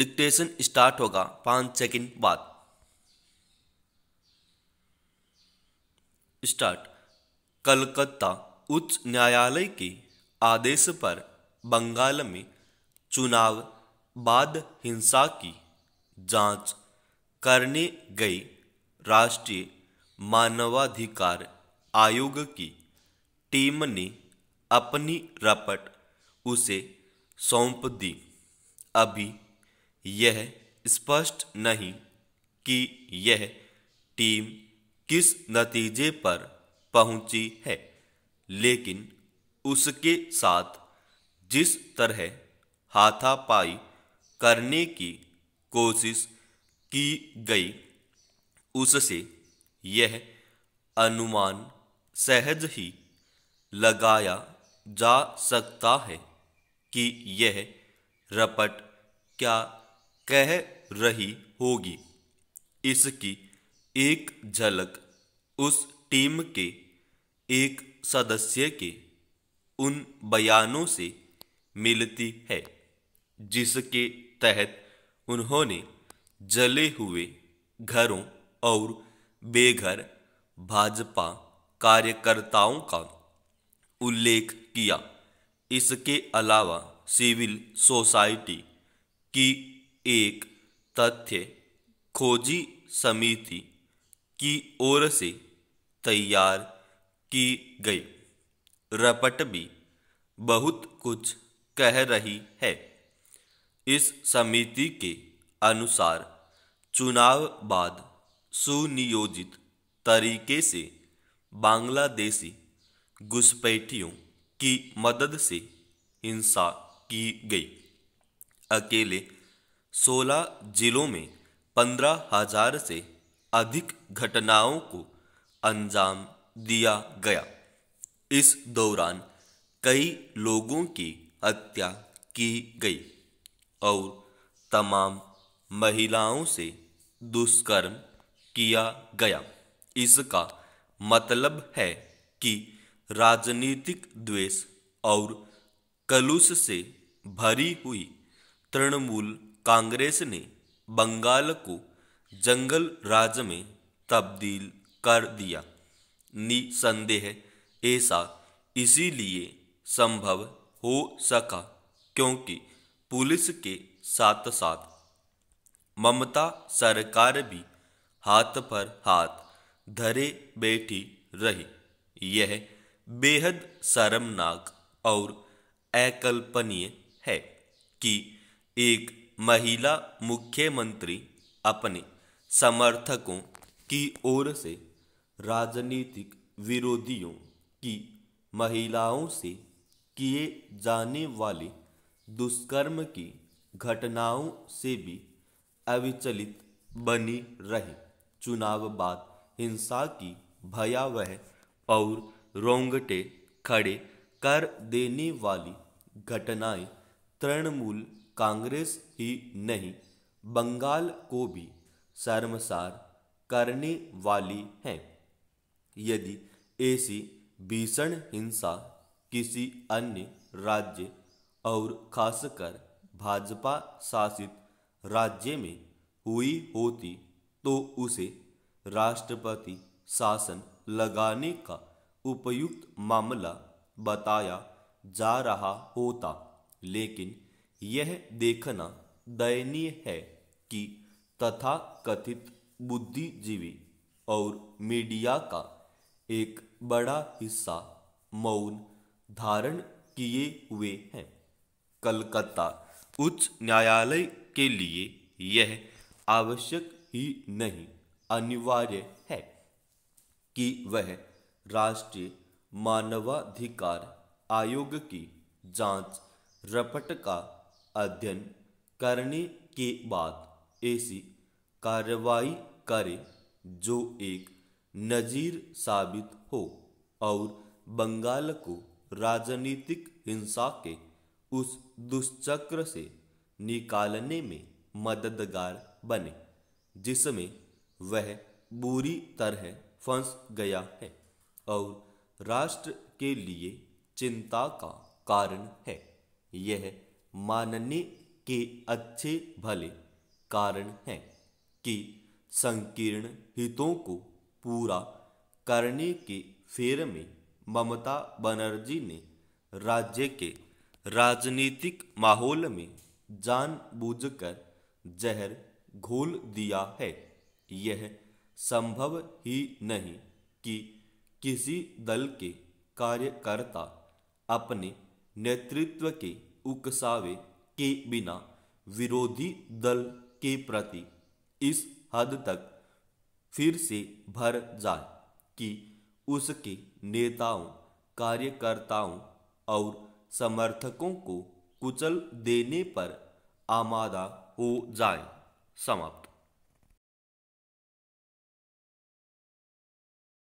dictation start होगा पाँच second बाद स्टार्ट कलकत्ता उच्च न्यायालय के आदेश पर बंगाल में चुनाव बाद हिंसा की जांच करने गई राष्ट्रीय मानवाधिकार आयोग की टीम ने अपनी रपट उसे सौंप दी अभी यह स्पष्ट नहीं कि यह टीम किस नतीजे पर पहुंची है लेकिन उसके साथ जिस तरह हाथापाई करने की कोशिश की गई उससे यह अनुमान सहज ही लगाया जा सकता है कि यह रपट क्या कह रही होगी इसकी एक झलक उस टीम के एक सदस्य के उन बयानों से मिलती है जिसके तहत उन्होंने जले हुए घरों और बेघर भाजपा कार्यकर्ताओं का उल्लेख किया इसके अलावा सिविल सोसाइटी की एक तथ्य खोजी समिति की ओर से तैयार की गई रपट भी बहुत कुछ कह रही है इस समिति के अनुसार चुनाव बाद सुनियोजित तरीके से बांग्लादेशी घुसपैठियों की मदद से हिंसा की गई अकेले सोलह जिलों में पंद्रह हजार से अधिक घटनाओं को अंजाम दिया गया इस दौरान कई लोगों की हत्या की गई और तमाम महिलाओं से दुष्कर्म किया गया इसका मतलब है कि राजनीतिक द्वेष और कलुष से भरी हुई तृणमूल कांग्रेस ने बंगाल को जंगल राज में तब्दील कर दिया निसंदेह ऐसा इसीलिए संभव हो सका क्योंकि पुलिस के साथ साथ ममता सरकार भी हाथ पर हाथ धरे बैठी रही यह बेहद शर्मनाक और अकल्पनीय है कि एक महिला मुख्यमंत्री अपने समर्थकों की ओर से राजनीतिक विरोधियों की महिलाओं से किए जाने वाले दुष्कर्म की घटनाओं से भी अविचलित बनी रही चुनाव बाद हिंसा की भयावह और रोंगटे खड़े कर देने वाली घटनाएं तृणमूल कांग्रेस ही नहीं बंगाल को भी शर्मसार करने वाली है यदि ऐसी भीषण हिंसा किसी अन्य राज्य और खासकर भाजपा शासित राज्य में हुई होती तो उसे राष्ट्रपति शासन लगाने का उपयुक्त मामला बताया जा रहा होता लेकिन यह देखना दयनीय है कि तथा कथित बुद्धिजीवी और मीडिया का एक बड़ा हिस्सा मौन धारण किए हुए हैं कलकत्ता उच्च न्यायालय के लिए यह आवश्यक ही नहीं अनिवार्य है कि वह राष्ट्रीय मानवाधिकार आयोग की जांच रपट का अध्ययन करने के बाद ऐसी कार्रवाई करे जो एक नज़ीर साबित हो और बंगाल को राजनीतिक हिंसा के उस दुष्चक्र से निकालने में मददगार बने जिसमें वह बुरी तरह फंस गया है और राष्ट्र के लिए चिंता का कारण है यह मानने के अच्छे भले कारण हैं कि संकीर्ण हितों को पूरा करने के फेर में ममता बनर्जी ने राज्य के राजनीतिक माहौल में जानबूझकर जहर घोल दिया है यह संभव ही नहीं कि किसी दल के कार्यकर्ता अपने नेतृत्व के उकसावे के बिना विरोधी दल के प्रति इस हद तक फिर से भर जाए कि उसके नेताओं कार्यकर्ताओं और समर्थकों को कुचल देने पर आमादा हो जाए समाप्त